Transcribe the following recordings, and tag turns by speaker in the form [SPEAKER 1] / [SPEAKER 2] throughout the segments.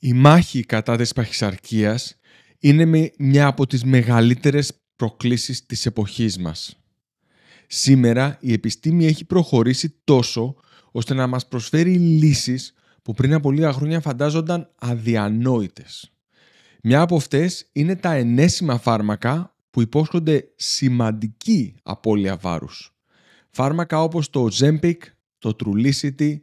[SPEAKER 1] Η μάχη κατά της παχυσαρκίας είναι μια από τις μεγαλύτερες προκλήσεις της εποχής μας. Σήμερα η επιστήμη έχει προχωρήσει τόσο ώστε να μας προσφέρει λύσεις που πριν από λίγα χρόνια φαντάζονταν αδιανόητες. Μια από αυτές είναι τα ενέσιμα φάρμακα που υπόσχονται σημαντική απώλεια βάρους. Φάρμακα όπως το Ozempic, το Trulicity,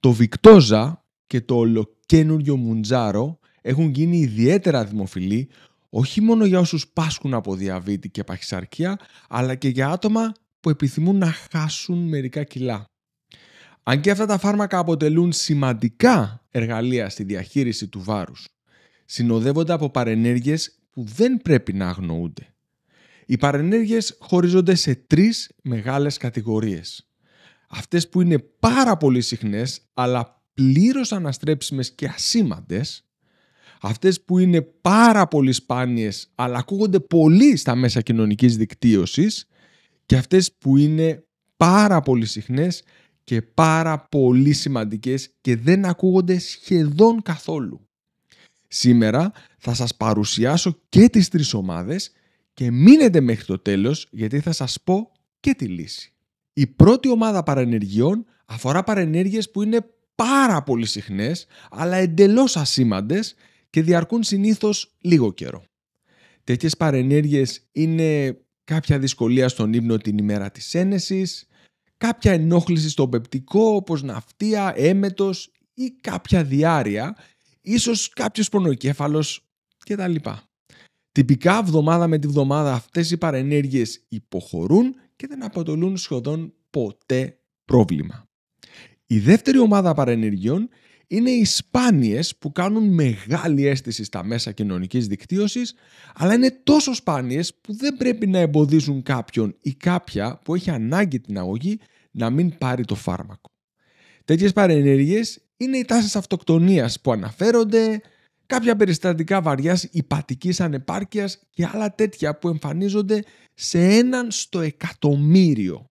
[SPEAKER 1] το Victoza και το καινούριο μουντζάρο έχουν γίνει ιδιαίτερα δημοφιλή όχι μόνο για όσους πάσχουν από διαβήτη και παχυσαρκία, αλλά και για άτομα που επιθυμούν να χάσουν μερικά κιλά. Αν και αυτά τα φάρμακα αποτελούν σημαντικά εργαλεία στη διαχείριση του βάρους, συνοδεύονται από παρενέργειες που δεν πρέπει να αγνοούνται. Οι παρενέργειες χωρίζονται σε τρεις μεγάλες κατηγορίες. Αυτές που είναι πάρα πολύ συχνές, αλλά πλήρως αναστρέψιμες και ασήμαντες, αυτές που είναι πάρα πολύ σπάνιες αλλά ακούγονται πολύ στα μέσα κοινωνικής δικτύωσης και αυτές που είναι πάρα πολύ συχνές και πάρα πολύ σημαντικές και δεν ακούγονται σχεδόν καθόλου. Σήμερα θα σας παρουσιάσω και τις τρεις ομάδες και μείνετε μέχρι το τέλος γιατί θα σας πω και τη λύση. Η πρώτη ομάδα παρενεργειών αφορά παρενέργειες που είναι πάρα πολύ συχνές, αλλά εντελώς ασήμαντες και διαρκούν συνήθως λίγο καιρό. Τέτοιες παρενέργειες είναι κάποια δυσκολία στον ύπνο την ημέρα της ένεσης, κάποια ενόχληση στο πεπτικό όπως ναυτία, έμετος ή κάποια διάρρεια, ίσως κάποιος πονοκέφαλος κτλ. Τυπικά βδομάδα με τη βδομάδα αυτές οι παρενέργειες υποχωρούν και δεν αποτελούν σχεδόν ποτέ πρόβλημα. Η δεύτερη ομάδα παρενεργειών είναι οι σπάνιες που κάνουν μεγάλη αίσθηση στα μέσα κοινωνικής δικτύωσης, αλλά είναι τόσο σπάνιες που δεν πρέπει να εμποδίζουν κάποιον ή κάποια που έχει ανάγκη την αγωγή να μην πάρει το φάρμακο. Τέτοιες παρενέργειες είναι οι τάσεις αυτοκτονίας που αναφέρονται, κάποια περιστατικά βαριάς υπατικής ανεπάρκειας και άλλα τέτοια που εμφανίζονται σε έναν στο εκατομμύριο.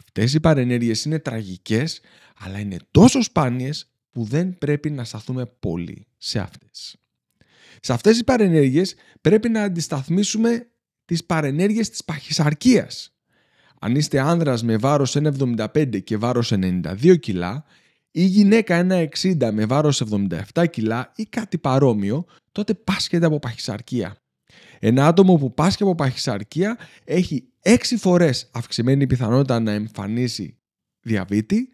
[SPEAKER 1] Αυτές οι παρενέργειες είναι τραγικές, αλλά είναι τόσο σπάνιες που δεν πρέπει να σταθούμε πολύ σε αυτές. Σε αυτές οι παρενέργειες πρέπει να αντισταθμίσουμε τις παρενέργειες της παχυσαρκίας. Αν είστε άνδρας με βάρος 1,75 και βάρος 92 κιλά ή γυναίκα 1,60 με βάρος 77 κιλά ή κάτι παρόμοιο, τότε πάσχεται από παχυσαρκία. Ένα άτομο που πάσχει από παχυσαρκία έχει 6 φορές αυξημένη πιθανότητα να εμφανίσει διαβήτη,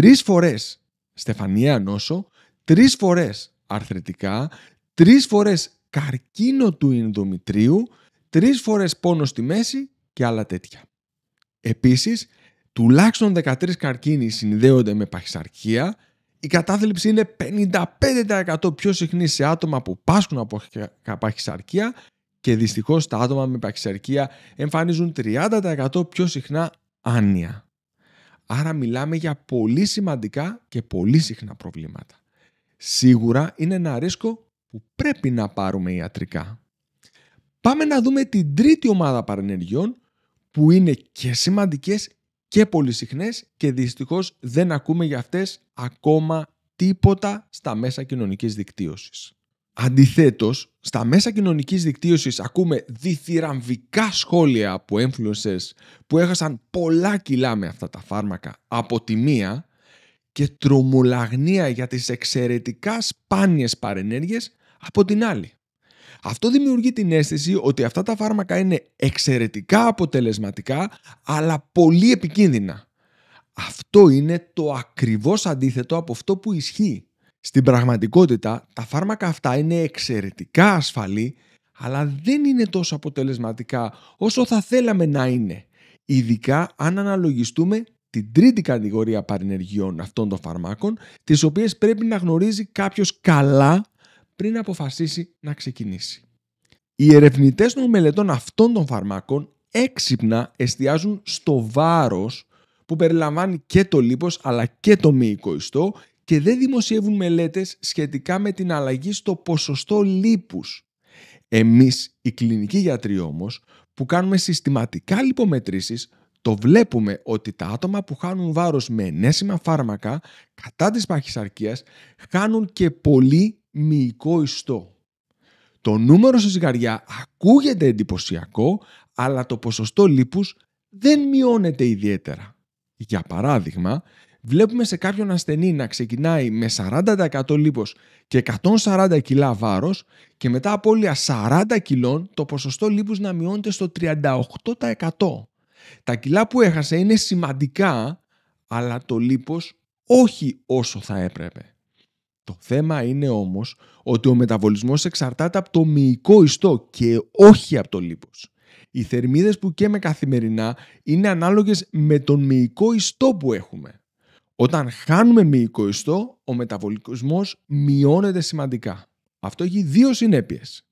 [SPEAKER 1] τρεις φορές στεφανία νόσο, τρεις φορές αρθρετικά, τρεις φορές καρκίνο του ενδομητρίου, τρεις φορές πόνο στη μέση και άλλα τέτοια. Επίσης, τουλάχιστον 13 καρκίνοι συνδέονται με παχυσαρκία, η κατάθλιψη είναι 55% πιο συχνή σε άτομα που πάσχουν από παχυσαρκία και δυστυχώς τα άτομα με παχυσαρκία εμφανίζουν 30% πιο συχνά άνοια. Άρα μιλάμε για πολύ σημαντικά και πολύ συχνά προβλήματα. Σίγουρα είναι ένα ρίσκο που πρέπει να πάρουμε ιατρικά. Πάμε να δούμε την τρίτη ομάδα παρενεργειών που είναι και σημαντικές και πολύ συχνές και δυστυχώς δεν ακούμε για αυτές ακόμα τίποτα στα μέσα κοινωνικής δικτύωσης. Αντιθέτως, στα μέσα κοινωνικής δικτύωσης ακούμε διθυραμβικά σχόλια από influencers που έχασαν πολλά κιλά με αυτά τα φάρμακα από τη μία και τρομολαγνία για τις εξαιρετικά σπάνιες παρενέργειες από την άλλη. Αυτό δημιουργεί την αίσθηση ότι αυτά τα φάρμακα είναι εξαιρετικά αποτελεσματικά αλλά πολύ επικίνδυνα. Αυτό είναι το ακριβώς αντίθετο από αυτό που ισχύει. Στην πραγματικότητα, τα φάρμακα αυτά είναι εξαιρετικά ασφαλή, αλλά δεν είναι τόσο αποτελεσματικά όσο θα θέλαμε να είναι. Ειδικά αν αναλογιστούμε την τρίτη κατηγορία παρενεργειών αυτών των φαρμάκων, τις οποίες πρέπει να γνωρίζει κάποιος καλά πριν αποφασίσει να ξεκινήσει. Οι ερευνητές των μελετών αυτών των φαρμάκων έξυπνα εστιάζουν στο βάρος που περιλαμβάνει και το λίπος αλλά και το μυϊκό ιστό και δεν δημοσιεύουν μελέτες σχετικά με την αλλαγή στο ποσοστό λίπους. Εμείς, οι κλινικοί γιατροί όμως, που κάνουμε συστηματικά λιπομετρήσεις, το βλέπουμε ότι τα άτομα που χάνουν βάρος με ενέσιμα φάρμακα κατά της παχυσαρκίας χάνουν και πολύ μυϊκό ιστό. Το νούμερο σε ζυγαριά ακούγεται εντυπωσιακό, αλλά το ποσοστό λίπους δεν μειώνεται ιδιαίτερα. Για παράδειγμα, βλέπουμε σε κάποιον ασθενή να ξεκινάει με 40% λίπος και 140 κιλά βάρος και μετά από όλια 40 κιλών το ποσοστό λίπους να μειώνεται στο 38%. Τα κιλά που έχασε είναι σημαντικά, αλλά το λίπος όχι όσο θα έπρεπε. Το θέμα είναι όμως ότι ο μεταβολισμός εξαρτάται από το μυϊκό ιστό και όχι από το λίπος. Οι θερμίδες που καίμε καθημερινά είναι ανάλογες με τον μυϊκό ιστό που έχουμε. Όταν χάνουμε μυϊκό ιστό, ο μεταβολισμός μειώνεται σημαντικά. Αυτό έχει δύο συνέπειες.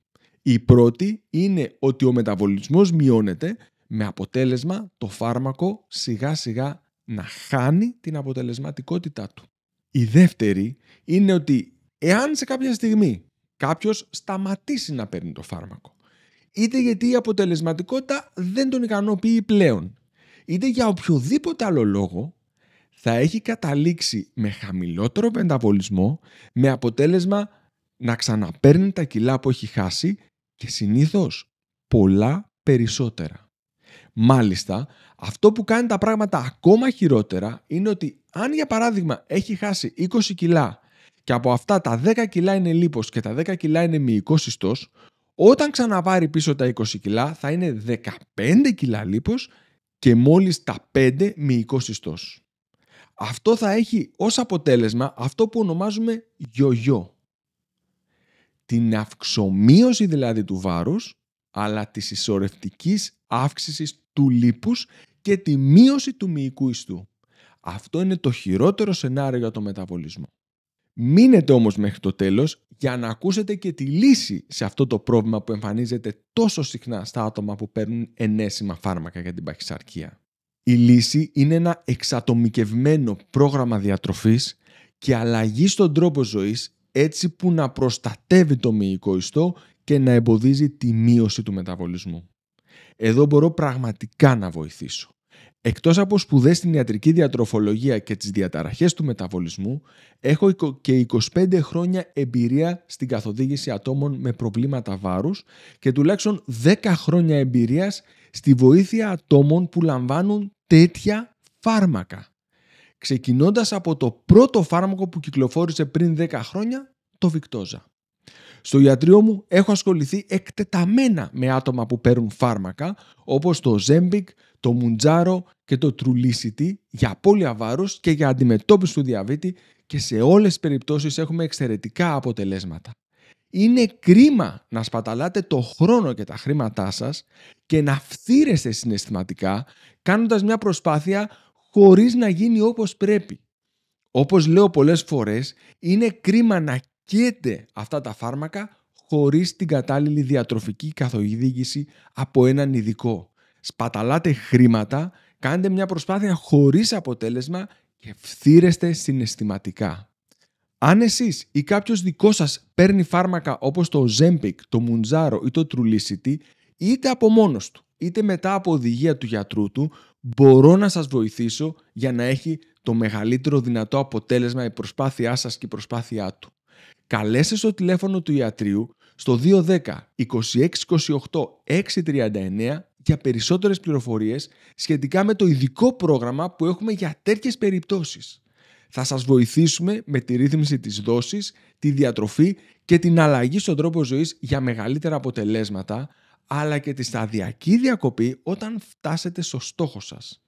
[SPEAKER 1] Η πρώτη είναι ότι ο μεταβολισμός μειώνεται με αποτέλεσμα το φάρμακο σιγά σιγά να χάνει την αποτελεσματικότητά του. Η δεύτερη είναι ότι εάν σε κάποια στιγμή κάποιος σταματήσει να παίρνει το φάρμακο, είτε γιατί η αποτελεσματικότητα δεν τον ικανοποιεί πλέον, είτε για οποιοδήποτε άλλο λόγο, θα έχει καταλήξει με χαμηλότερο πενταβολισμό με αποτέλεσμα να ξαναπαίρνει τα κιλά που έχει χάσει και συνήθως πολλά περισσότερα. Μάλιστα, αυτό που κάνει τα πράγματα ακόμα χειρότερα είναι ότι αν για παράδειγμα έχει χάσει 20 κιλά και από αυτά τα 10 κιλά είναι λίπος και τα 10 κιλά είναι μυϊκός ιστός, όταν ξαναβάρει πίσω τα 20 κιλά θα είναι 15 κιλά λίπος και μόλις τα 5 μυϊκός ιστός. Αυτό θα έχει ως αποτέλεσμα αυτό που ονομάζουμε γιογιό. Την αυξομοίωση δηλαδή του βάρους, αλλά της ισορρευτικής αύξησης του λίπους και τη μείωση του μυϊκού ιστού. Αυτό είναι το χειρότερο σενάριο για το μεταβολισμό. Μείνετε όμως μέχρι το τέλος για να ακούσετε και τη λύση σε αυτό το πρόβλημα που εμφανίζεται τόσο συχνά στα άτομα που παίρνουν ενέσιμα φάρμακα για την παχυσαρκία. Η λύση είναι ένα εξατομικευμένο πρόγραμμα διατροφής και αλλαγή στον τρόπο ζωής έτσι που να προστατεύει το μυϊκό ιστό και να εμποδίζει τη μείωση του μεταβολισμού. Εδώ μπορώ πραγματικά να βοηθήσω. Εκτός από σπουδές στην ιατρική διατροφολογία και τις διαταραχές του μεταβολισμού, έχω και 25 χρόνια εμπειρία στην καθοδήγηση ατόμων με προβλήματα βάρους και τουλάχιστον 10 χρόνια εμπειρίας στη βοήθεια ατόμων που λαμβάνουν τέτοια φάρμακα. Ξεκινώντας από το πρώτο φάρμακο που κυκλοφόρησε πριν 10 χρόνια, το Βικτόζα. Στο ιατρείο μου έχω ασχοληθεί εκτεταμένα με άτομα που παίρνουν φάρμακα όπως το Ζέμπικ, το Μουντζάρο και το Τρουλίσιτι για απώλεια βάρους και για αντιμετώπιση του διαβήτη και σε όλες τις περιπτώσεις έχουμε εξαιρετικά αποτελέσματα. Είναι κρίμα να σπαταλάτε το χρόνο και τα χρήματά σας και να φθύρεστε συναισθηματικά κάνοντας μια προσπάθεια χωρίς να γίνει όπως πρέπει. Όπως λέω πολλές φορές, είναι κρίμα να καίτε αυτά τα φάρμακα χωρίς την κατάλληλη διατροφική καθοδήγηση από έναν ειδικό. Σπαταλάτε χρήματα, κάντε μια προσπάθεια χωρίς αποτέλεσμα και φθύρεστε συναισθηματικά. Αν εσείς ή κάποιος δικός σας παίρνει φάρμακα όπως το Ζέμπικ, το Μουντζάρο ή το Τρουλίσιτι, είτε από μόνος του είτε μετά από οδηγία του γιατρού του, μπορώ να σας βοηθήσω για να έχει το μεγαλύτερο δυνατό αποτέλεσμα η προσπάθειά σας και η προσπάθειά του. Καλέστε στο τηλέφωνο του ιατρίου στο 210 2628 639 για περισσότερες πληροφορίες σχετικά με το ειδικό πρόγραμμα που έχουμε για τέτοιες περιπτώσεις θα σας βοηθήσουμε με τη ρύθμιση της δόσης, τη διατροφή και την αλλαγή στον τρόπο ζωής για μεγαλύτερα αποτελέσματα, αλλά και τη σταδιακή διακοπή όταν φτάσετε στο στόχο σας.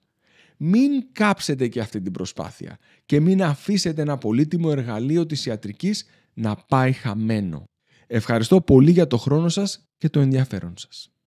[SPEAKER 1] Μην κάψετε και αυτή την προσπάθεια και μην αφήσετε ένα πολύτιμο εργαλείο της ιατρικής να πάει χαμένο. Ευχαριστώ πολύ για το χρόνο σας και το ενδιαφέρον σας.